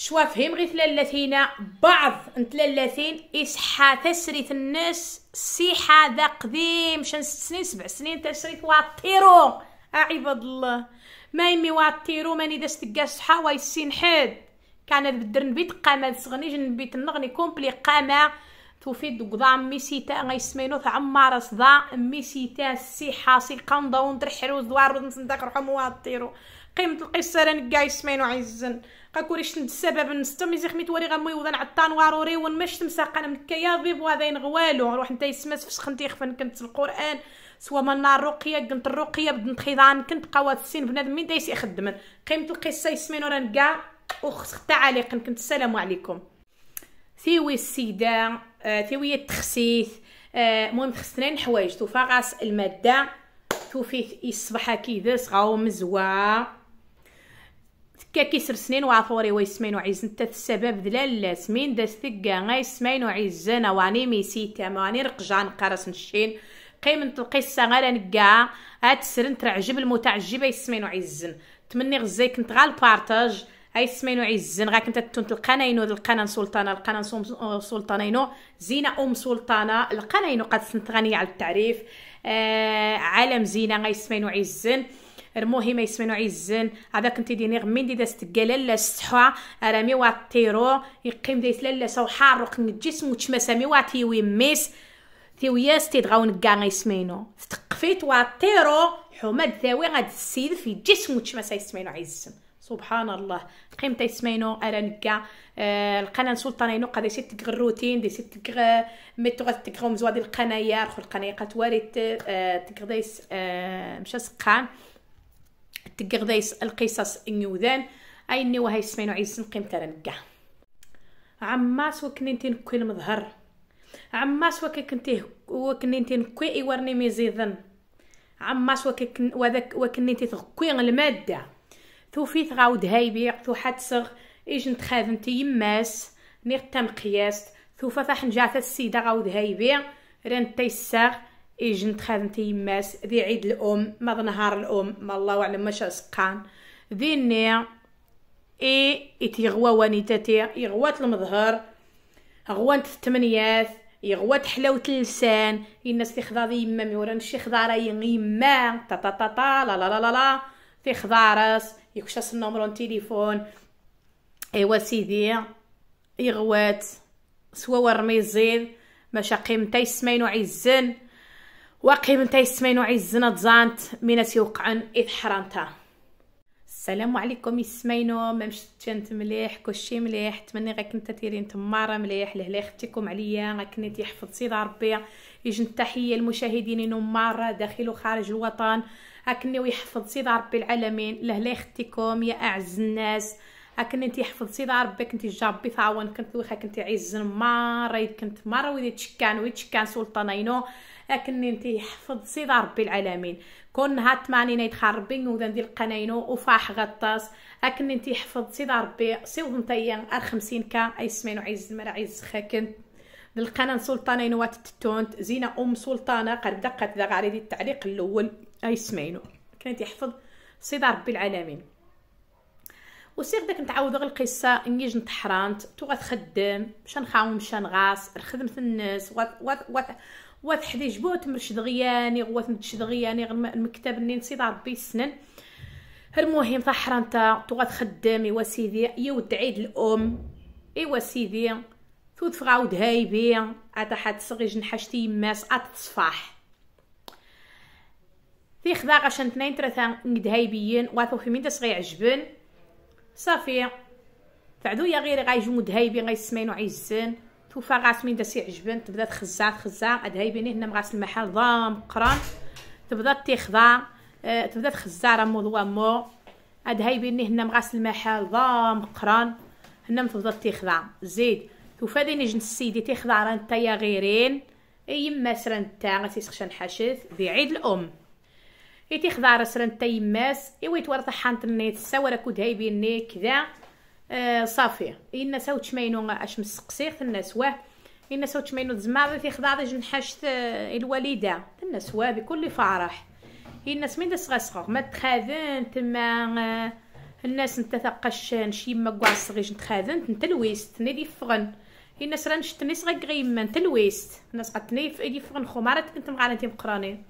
شوا فهم غير ثلاثين بعض ثلاثين إصحى تسريت الناس سيحة ذا قديم شن ست سنين سبع سنين تسريت واطيرو آه، عباد الله ما يمي واطيرو ماني داس تقا صحا ويسين حد كان هاد بدر نبيت قامة صغني جنبيت النغني كومبلي قامة دوك دوكدا مي سيتا غي سمينو تعمار صدا مي سيتا سيحة سي قنضة ونطرح حروز دوار ونصندق روحهم واطيرو قيمه القصه راني كاع يسمعين وعيزن قاكوري شتمت السبب نستم ميزيخ ميتوري وري غموي وضن عطان واروري ون ما شتم ساقا مكيا بيب وهذا ينغوالو روح نتا يسمس فش خنتي خفن كنت القران سوا من رقية كنت الرقيه بدن خيضان كنت قوات السين بنادم مين دايس يخدمن قيمه القصه يسمينو راني كاع وخسخ تعليق كنت السلام عليكم ثيوي السيده آه، ثيوي التخسيث آه، المهم آه حوايج توفا غاس الماده توفيت يصبح كيدس غاو مزوا تكا كيسر سنين وعثوري ويسمين وعيزن تاث السبب دلال سمين داس ثقا غاي سمين وعيزن واني ميسيتا واني رقجان قارس نشين قيمة القصة غالا نقا هاد سرن ترعجب المتعجب سمين وعيزن تمني غزيك كنت غال بارتاج اي سمين وعيزن غاك انت تنت القناينو القنان سلطانه القنان سلطانينو زينه ام سلطانه القناينو قد سنت غنيه على التعريف آه عالم زينه غاي سمينو عزن رموهي ما يسمنو عيزن هذاك انت ديني غمين دي داس تقالا السحوة رامي واتيرو يقيم دايس لالا سو حارق الجسم وتشمسامي تي وياس تي تيدغاون كاع غيسمينو تقفيت واتيرو حماد ثاوي غاد السيد في جسم وتشمسا يسمينو عيزن سبحان الله قيم ارا نكا آه القناه سلطانينو قد يسيت تقغ الروتين دي سيت تقغ ميتو غتقغ مزواد القنايا رخو القنايا قد وارد آه تقغ دايس آه مشا سقان تقرديس القصص نيوذان أي نيو هاي سمينو عيز قيمتنا ترنقا عماس وكننتين نكوي المظهر عماس وكني وكننتين كوي يورني ميزيذن عماس وكن وذاك وكننتي تغكوي المادة توفيت فيث غاود هايبيع تو حدسغ إيجن تخاذنتي يماس نير قياس توفا ففحن جاثة السيدة غاود هايبيع ران تيساغ جنت خادمتي يماس ذي عيد الأم ما نهار الأم ما الله أعلم ماش سقان ذي النيع إي إتيغوا وانيتاتي يغوات المظهر غوات التمنيات يغوات حلاوة اللسان الناس تخضار يما ميوران شي خضار يما تا تا تا تا لا لا لا لا لا تخضارس يكشاس النمرون تليفون ايوا سيدي يغوات سوا ورمي الزيد ماشا قيمتا يسمينو عزن واقي وقيمتي سمين وعزنا تزانت من تيوقعن اذ حرانتا السلام عليكم يسمينو ما مشيت مليح كلشي مليح تمني غير كنت تيرين تماره مليح لهلا ختيكم عليا غير كنت يحفظ سيد ربي يجن التحيه للمشاهدين نماره داخل وخارج الوطن هاكني ويحفظ سيد ربي العالمين لهلا ختيكم يا اعز الناس هاكني انت يحفظ سيد ربي كنت جابي ثعون كنت وخا كنت عز مره كنت مارا ويدي تشكان ويتشكان سلطانينو انت تيحفظ سيد ربي العالمين كون نهار ماني يدخل ربي وذا ندير القناينو وفاح غطاس انت تيحفظ سيد ربي سيو نتايا ار 50 كا اي سمينو عز المرا عز خاكن للقناه سلطانه نوات التونت زينه ام سلطانه قد دقت ذا غاري التعليق الاول اي سمينو كان تيحفظ سيد ربي العالمين وسيغ داك نتعاود غير القصه جنت حرانت تو غتخدم مشا نخاوم مشا نغاس خدمت الناس وات وات وات وات حدي جبوت مرشد غياني غوات مرشد غياني المكتب اللي نسيت ربي السنن المهم طحرا نتا تغا تخدم ايوا سيدي يود عيد الام ايوا سيدي ثوت فغاود هايبي عطا حد صغي جنحشتي يماس عطا تصفاح في خدا غاش اثنين ثلاثة نقد هايبيين واثو في مين صغي عجبن صافي تعدو يا غيري غايجو مدهايبين غايسمين وعيزين توفى غاسمين دا سي عجبن تبدا تخزع تخزع عاد هاي بيني هنا مغاسل المحل ضام قران تبدا تيخضع آه تبدا تخزع راه مو مو عاد هاي بيني هنا مغاسل المحل ضام قران هنا تبدا تيخضع زيد توفى ديني جنس السيدي تيخضع راه نتايا غيرين اي ماس راه نتا غتيسخش نحاشد بعيد الام اي تيخضع راه نتا يماس اي ويتورطح حانت النيت سوا راكو هاي بيني كذا آه، صافي إن ساو تشمينو اش مسقسيغ الناس واه إن ساو تشمينو زعما في خضاضي جنحشت آه، الوالدة الناس واه بكل فرح الناس من داس غسغ ما تخاذن تما آه، الناس انت ثقشان نشي ما كواع صغي تخاذن انت الويست نادي فغن الناس راه نشتني صغي غيما انت الويست الناس قتني في فغن خو مرات كنت مغانا تي مقراني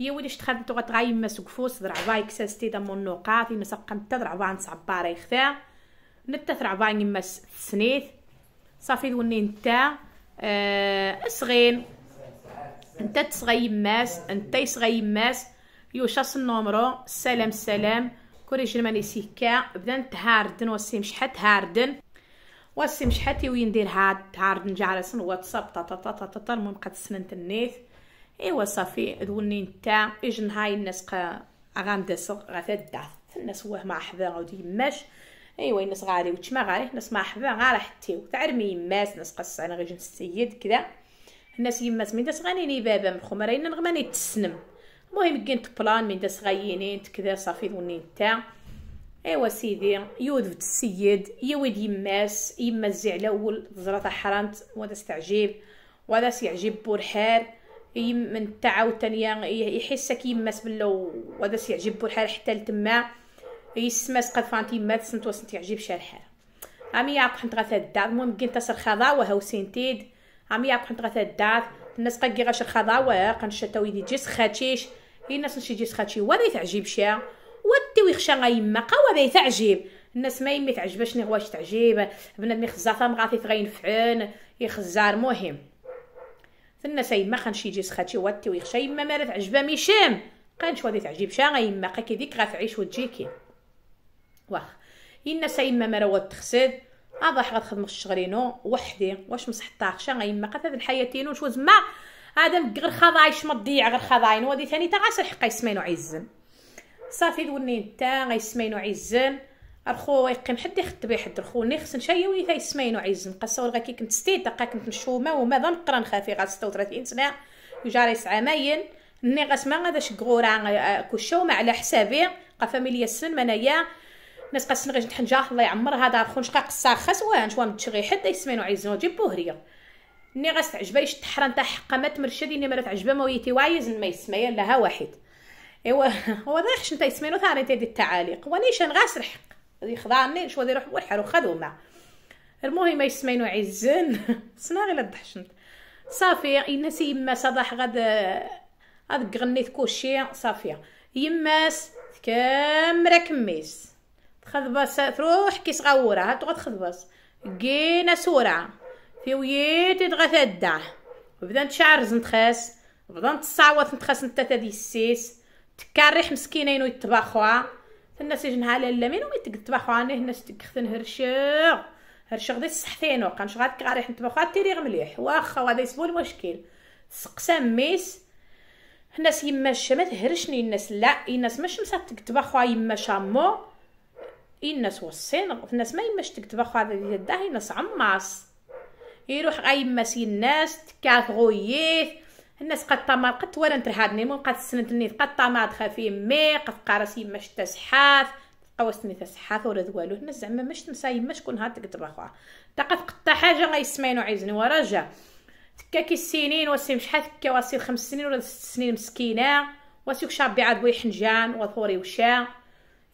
يا ولي شتخاذن تو ما سقفوس درع بايك دمون دا مون نقاط الناس قنت درع بان صعباري خفاه نتا ترعباني مس سنيث صافي ذوني نتا أه صغين نتا تصغي يماس نتا يصغي يماس يوشاس النومرو سلام سلام كوري جرماني سيكا بدا نتهاردن وسي مشحت هاردن وسي مشحتي يوين ندير هاد هاردن جالس واتساب تا تا تا تا تا المهم قد سننت النيت ايوا صافي ذوني نتا اجن هاي الناس غاندسغ غاثا دعث الناس واه ما حذا غاودي يماش ايوا الناس غادي وتشما غاري ناس مرحبا غا حتيو تعرمي يماس ناس قص انا غير جنس السيد كذا الناس يماس من داس غاني لي بابا من الخمر نغماني تسنم المهم كنت بلان من داس غاينين كذا صافي دوني نتا ايوا سيدي يودف السيد يا ولد يماس يماس على اول زرات حرامت وهذا استعجب وهذا سيعجب بورحال من تعاود عاوتاني يحسك يماس بلو وهذا سيعجب بورحال حتى لتما يسماس قد فانتي مات سنت وسنت يعجب شرحه عمي يعق حنت غثا الدار مهم كنت تصر خضاوة هاو سنتيد عمي يعق حنت غثا الدار الناس قد غير خضاوة قنشتاوي دي جيس خاتيش الناس نشي جيس خاتي وذي تعجب شا ودي ويخشى غيما قا وذي تعجب الناس ما يمي تعجبش نغواش تعجب بنادم يخزا ثم غاثي تغينفعن يخزار مهم الناس يما خنشي جيس خاتي واتي ويخشا يما ما تعجبها ميشام قنش وذي تعجب شا غيما قا كي ديك غتعيش وتجيكي واخ إنا سايما مرواد تخسد أضح تخدم الشغلينو وحدي واش مسحطاخ شا غيما قتاد الحياتينو شو زما هذا غير خضاي ما ضيع غير خضاين وادي ثاني تا غاس الحق يسمينو عزن صافي دوني تا غيسمينو عزن الخو يقيم حد يخطب يحد الخو نخسن شي وي يسمينو عزن قصور غا كي كنت ستيت قا كنت مشومه وما ظن قرا نخافي غا 36 سنه يجاري سعامين ني غاسما غاداش كغورا آه، كوشومه على حسابي قفاميليا السن منايا ما غير تنغي تحنجه الله يعمرها دار خنشقه قساخس واه نشوا متشغي حد يسمينو عيزون جيبو هريه ني غاس تعجبها يش حرا نتا حقا ما تمرشدي ني ما تعجبها ما ويتي وايز ما يسمى لها واحد ايوا هو ذا حش نتا يسمينو ثاني دي التعاليق ونيشان غاس الحق خضاني شو يروح بوحر وخذوما المهم يسمينو عزن صناغي لا ضحشنت صافي الناس يما صباح غاد غاد غنيت كوشي صافي يماس كامرة كميس تخذبس تروح كي صغورة هاد تغا تخذبس كينا سورة في ويت تغا تدع بدا نتشعر زنتخاس بدا نتصاوت نتخاس نتا تادي السيس تكاريح مسكينين ويتبخوا الناس يجنها لالا مين ومي تبخوا انا هنا تكختن هرشغ هرشغ دي الصحتين وقان غاد كاريح نتبخوا تيريغ مليح واخا وهذا يسبو المشكل سقسام ميس الناس يما الشمات هرشني الناس لا الناس مش مسات تكتباخوا يما شامو الناس وصين الناس ما يماش تكتب اخو هذا ديال الداه الناس عماص يروح غيماسي الناس تكاث غويث الناس قد طمار قد تورا ترهادني مو قد سنتني قد طمار في مي قد قارس يماش تسحاث قوسني تسحاث ولا والو الناس زعما ماش تنسى يماش كون هاد تكتب اخوها تقد قطع حاجه غيسمعين وعيزني وراجع تكاكي السنين واسي شحال تكا واسي خمس سنين ولا ست سنين مسكينه واسيك شابي عاد بوي حنجان وثوري وشا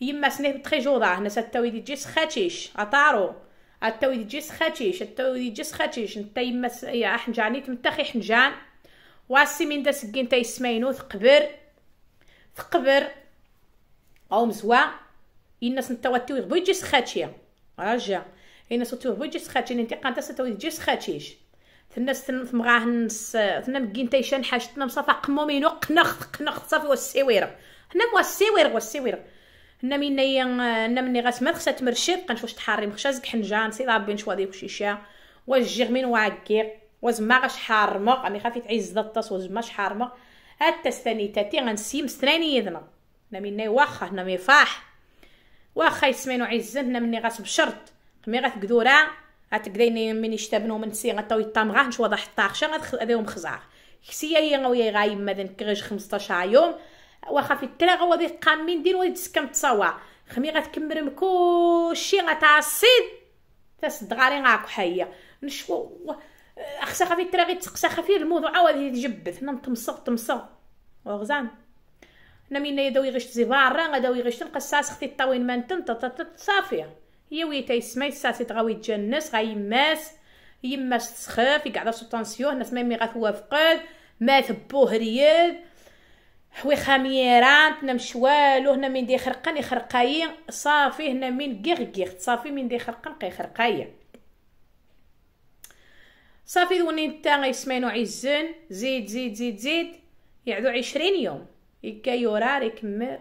يما سنيه بتخيجوضة هنا ستاوي دي جيس خاتيش أطارو التاوي دي جيس خاتيش التاوي دي جيس خاتيش نتا يما يا حنجاني تمتخي حنجان واسي من دا سكين تا يسمينو ثقبر ثقبر أو مزوا الناس نتواتيو يغبو يجيس خاتية رجع الناس توتيو يغبو يجيس خاتية نتي قانتا ستاوي دي جيس خاتيش تناس تنمغاه نس تنا مكين تايشان حاجتنا مصافا قمومينو قنخ قنخ صافي والسيوير هنا هو السيوير هو هنا من هنا من غاس ما خصها نشوف تحاري تحري زك حنجان سي ربي نشوا ديك واش وجغمين وعكي وزما غاش حارمه امي خافي تعيز الطاس وزما حارمه حتى ستاني تاتي غنسيم ستراني يدنا هنا من واخا هنا مي فاح واخا يسمينو عزن هنا مني بشرط مي غتقدورا غتقديني من يشتبنو من سي غتاو يطامغا نشوا ضحطاخشه غاديهم خزاع كسيه يا غايم مدن كريج 15 يوم واخا في التلاغه وغادي قامين دين وغادي تسكم تصوى خمي غتكمرم كلشي غتعصيد تاس دغاري حيا حيه اخسا خصها في تراغي تسقسا خفيف الموضوع وغادي تجبد حنا نتمصغ تمصغ وغزان حنا من يداوي غيش زبارة غشت غيش تنقصاص ختي الطاوين مانتن صافي هي وي تيسما الساسي تغاوي تجنس غيماس يماس تسخف يقعد سو طونسيون الناس ما يمي غتوافقد ما ثبوه ريال حوي خميران هنا مشوالو هنا من دي خرقان يخرقاي صافي هنا من كيغ صافي من دي خرقان قيخرقاي صافي دوني نتا غيسمانو عزن زيد زيد زيد زيد يعدو عشرين يوم يكا يورار يكمل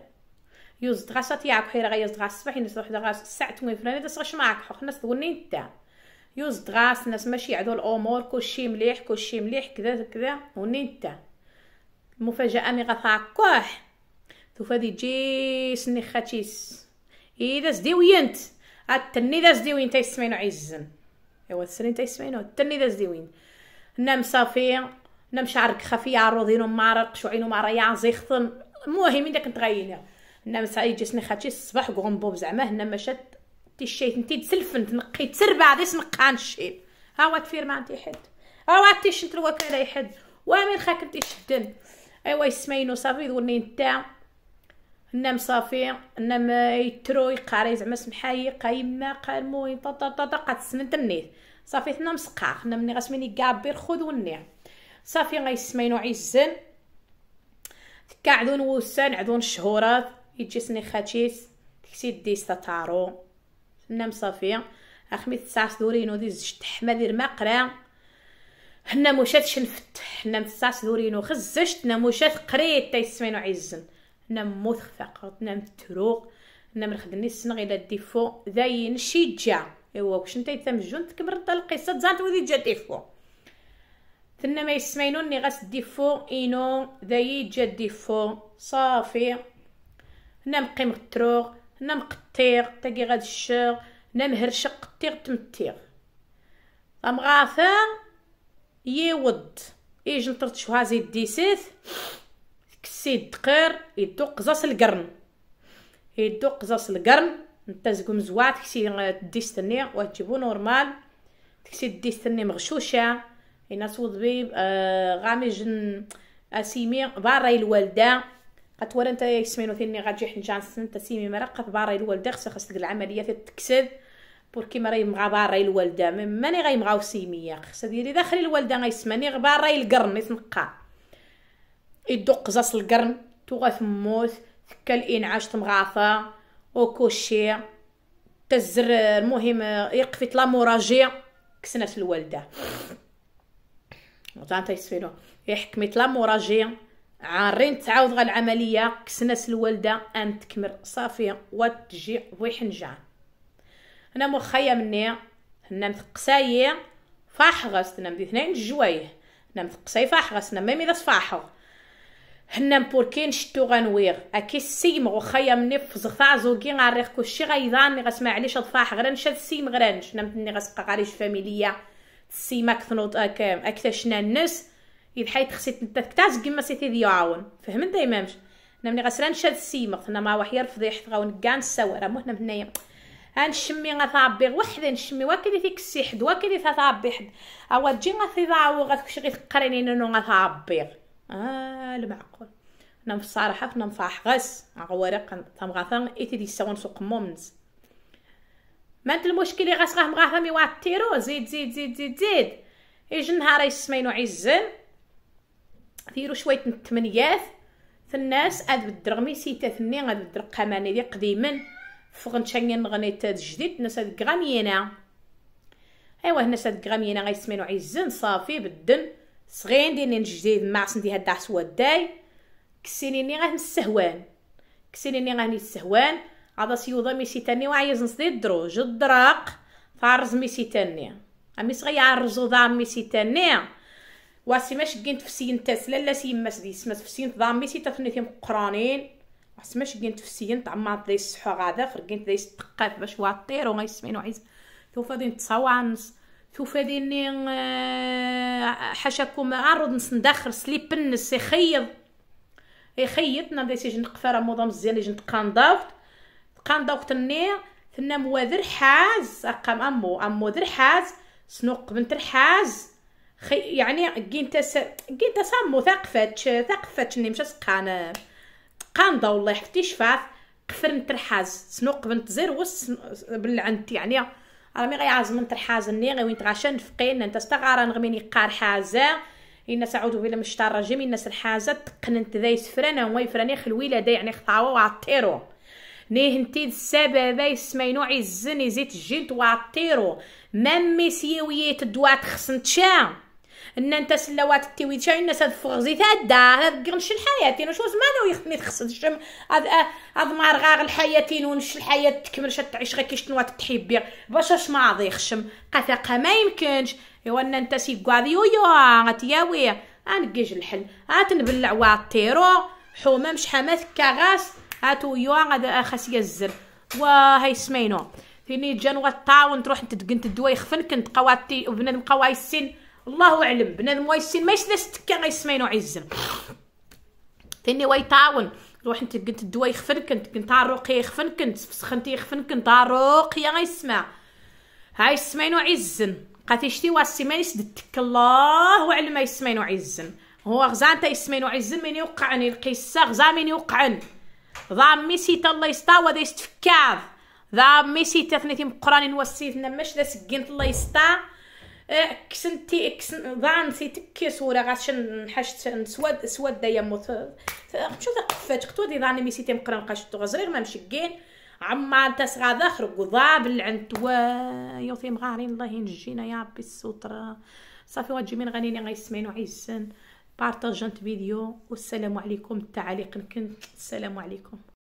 يوزد غاسا تيعك حيرا غيزد دغاس الصباح ينزل وحدا غاس الساعة توين فلاني داس غاش معاك حوخ ناس دوني نتا يوزد دغاس ناس ماشي يعدو الامور كلشي مليح كلشي مليح كذا كذا وني نتا المفاجاه مي كوح تفادي تجي سني خاتيس اذا زديوينت التني وين زديوين تيسمينو عزن ايوا السرين تيسمينو التني اذا زديوين نام صافي نام شعرك خفي عروضينو معرق شعينو معريا زيختن المهم انت كنت غاينه نام سعيد جسني سني خاتيس الصباح بوب زعما هنا ما تي تيشيت انت تسلفنت نقيت تسربع دي سنقان الشيء ها هو تفير ما انت حد ها هو شنت الوكاله يحد وامين خاك انت شدن ايوا يسمينو صافي ذوني نتا نام صافي نام يترو يقاري زعما سمحاي قايمه قال موي طاطا طا طا قد سنت النيت صافي ثنا مسقاخ ني غاسميني كابي خذ وني صافي غيسمينو عيزن كاعدون وسان عدون شهورات يجي سني خاتيس تكسي ديستا تارو نام صافي اخمي تسعس دورينو دي زجت حما دير مقرا حنا موشات شنفتح حنا مساس دورينو خزشت حنا موشات قريت تيسمينو عيزن حنا مثخفق حنا متروق حنا مرخدني السنغ الى الديفو داين شي جا ايوا واش نتا تمجون تكمل القصه تزانت وذي جا ديفو ثنا ما ني غاس ديفو اينو داي جا ديفو صافي نا مقيم متروغ نا مقطيغ تاكي غاد الشغ هنا مهرشق تيغ تمتيغ غامغاثر يود يجل ترتشوها زيد ديسيث كسي الدقير يدو قزاص القرن يدو قزاص القرن نتا زقوم زواعت كسي ديستني وتجيبو نورمال كسي ديستني مغشوشه هنا صوضبيب بي آه، غامي جن اسيمي باراي الوالده قتولا نتا يسمينو ثيني غاتجي حنجان سنتا سيمي مرقه باراي الوالده خصها خصك العمليه تتكسد بور كيما راهي مغا راهي الوالده ماني غيمغاو سيميه خصها ديري داخل الوالده غيسماني غبار القرن يتنقى يدق قزاص القرن توغاث موت ثكا الانعاش تمغاثه وكوشي تزر المهم لا موراجي كسنات الوالده وطانتا يسفينو لا موراجي عارين تعاود غا العمليه كسنات الوالده ان تكمل صافي وتجي ويحنجان هنا مخايا مني هنا متقسايا فاحغس هنا مدي اثنين جوايه هنا متقساي فاحغس هنا ميمي ذا فاحغ هنا مبوركين شتو غنويغ اكي السيم وخيا مني فزغفع زوكي غاريخ كلشي غيضاني غاسمع عليش الفاح غير نشد السيم غرانش نمتني غاسقا غاريش فاميليا السيما كثنوط اكام شنا الناس إذ حي تخسيت نتا تكتاز كيما سيتي ديو عاون فهمت دايمامش نمني غسران شاد السيم قلنا ما وحيا الفضيح غاون كاع نساو راه مهنا هنايا غنشمي غتعبي وحده نشمي واكلي فيك السي حد وكلي تربي حد اوا تجي غتضاعو غتكشغي تقريني نونو غتعبي اه المعقول انا في الصراحه فنا مفاح غاس غورق تم غاثان ايتي دي سون سوق مومز ما المشكل غاس غاه مغاثا مي واتيرو زيد زيد زيد زيد زيد يجي النهار يسمينو عزن ديرو شويه التمنيات الناس اد بالدرغمي سيتا ثني غادبد القماني دي قديما فغن تشنين غني تاد جديد ناس هاد غامينا ايوا هنا ساد غامينا غيسمينو عزن صافي بدن صغين ديني جديد مع سندي هاد داس وداي كسينيني غاه السهوان كسينيني غاه السهوان عاد سيوضا ميسي تاني وعيز نصدي الدروج الدراق فعرز ميسي تاني صغي غيعرزو ضام ميسي تاني واسي ماش كنت تفسين تاسلا لا سيماس دي سماس فسين ضام ميسي تفني قرانين حسماش كنت تاع ما دايس الصحو غادا كنت دايس الثقاف باش واطير وغيسمعين وعيز توفا دين توفا ثوفا ديني حاشاكم عرض نس ندخر سليب نس يخيط يخيط ناديسي جن قفاره موضه مزيان جن قنضافت قنضافت النير ثنا موادر حاز اقام امو امو در حاز سنوق بنت الحاز خي يعني كين سا كين تاس امو ثقفت ثقفت ني مشات قان قاندا والله حفتي شفاف قفر نترحاز سنو بنت زير وس بلعنت يعني راه مي من ترحاز ني غي وين تغاشا نفقين انت استغارة نغميني قار حازا إن سعود بلا مشتا الرجيم إن الحازا تقننت ذا يسفران هو يفراني خلوي لدي يعني خطاوة وعطيرو نيه هنتي السبب يسمينو زيت يزيد الجنت وعطيرو مامي سيوية الدوات خصنتشا ان انت سلوات التويد شاين الناس هاد فرزي تادا هاد قرنش الحياة يعني واش مالا ويخدمي تخصد الشم هاد هاد مرغاغ الحياة ونش الحياة تكمل شات تعيش غير كيشتنوا تحبي باش اش ماضي خشم قثقة ما يمكنش ايوا ان انت سي كوادي ويا غتياوي غنكيج الحل واط واطيرو حومه مش حماث كغاس هاتو يو غادا خاسيه الزر وهاي سمينو فيني جان الطاون تروح تدقن الدواء يخفن كنت قواتي وبنادم قواي السن الله اعلم بنادم وايسين ماشي يسداش تكا غيسمع نوع الزن ثاني واي تعاون روح انت كنت الدواء يخفن كنت كنت الرقيه يخفن كنت سخنتي يخفن كنت الرقيه غيسمع هاي السماي نوع الزن قاتي شتي واسي ما يسد تك الله اعلم يسمع نوع الزن هو غزا تا يسمع نوع الزن من يوقعني القصه غزا من يوقعن ضامي سيت الله يستا وذا يستفكاف ضامي سيت ثنتي مقران وسيتنا مش ذا سكنت الله يستا كسنتي كسن سي نسيتك صوره غاش نحشت سواد سواد يمو شو قفات قطو دي ضاني سيتي مقرا نقاش تو غزرير ما مشكين عما انت صغا ذاخر قضاب العند توا يوثي مغارين الله ينجينا يا ربي الستر صافي واجي من غنيني غيسمعين وعيسن بارطاجنت فيديو والسلام عليكم التعليق كنت السلام عليكم